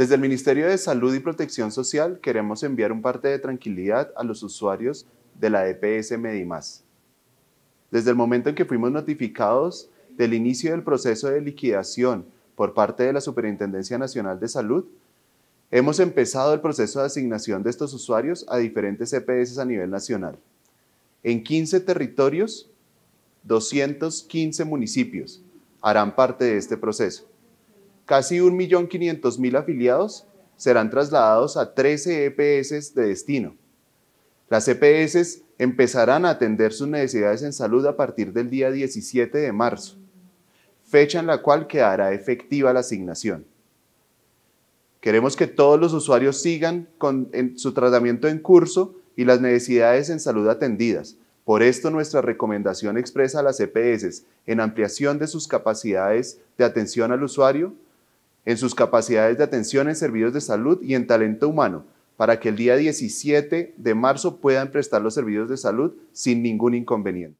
Desde el Ministerio de Salud y Protección Social queremos enviar un parte de tranquilidad a los usuarios de la EPS Medimás. Desde el momento en que fuimos notificados del inicio del proceso de liquidación por parte de la Superintendencia Nacional de Salud, hemos empezado el proceso de asignación de estos usuarios a diferentes EPS a nivel nacional. En 15 territorios, 215 municipios harán parte de este proceso casi 1.500.000 afiliados serán trasladados a 13 EPS de destino. Las EPS empezarán a atender sus necesidades en salud a partir del día 17 de marzo, fecha en la cual quedará efectiva la asignación. Queremos que todos los usuarios sigan con su tratamiento en curso y las necesidades en salud atendidas. Por esto nuestra recomendación expresa a las EPS en ampliación de sus capacidades de atención al usuario en sus capacidades de atención en servicios de salud y en talento humano, para que el día 17 de marzo puedan prestar los servicios de salud sin ningún inconveniente.